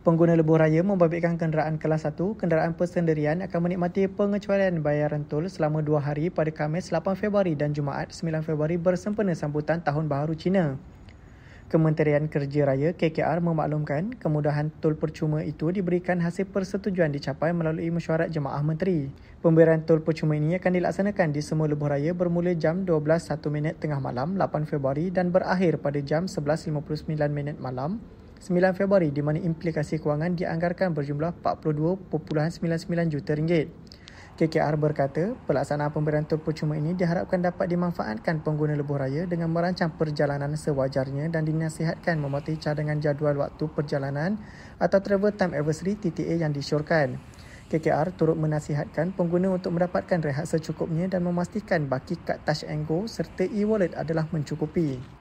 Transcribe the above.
Pengguna lebuh raya membabitkan kenderaan kelas 1, kenderaan persendirian akan menikmati pengecualian bayaran tol selama 2 hari pada Khamis 8 Februari dan Jumaat 9 Februari bersempena sambutan Tahun Baharu Cina. Kementerian Kerja Raya KKR memaklumkan kemudahan tol percuma itu diberikan hasil persetujuan dicapai melalui mesyuarat Jemaah Menteri. Pemberian tol percuma ini akan dilaksanakan di semua lebuh raya bermula jam 12.01 tengah malam 8 Februari dan berakhir pada jam 11.59 malam 9 Februari di mana implikasi kewangan dianggarkan berjumlah 42.99 juta ringgit. KKR berkata, pelaksanaan pemberian tur percuma ini diharapkan dapat dimanfaatkan pengguna lebuh raya dengan merancang perjalanan sewajarnya dan dinasihatkan mematuhi cadangan jadual waktu perjalanan atau travel time anniversary TTA yang disyorkan. KKR turut menasihatkan pengguna untuk mendapatkan rehat secukupnya dan memastikan baki kad touch and go serta e-wallet adalah mencukupi.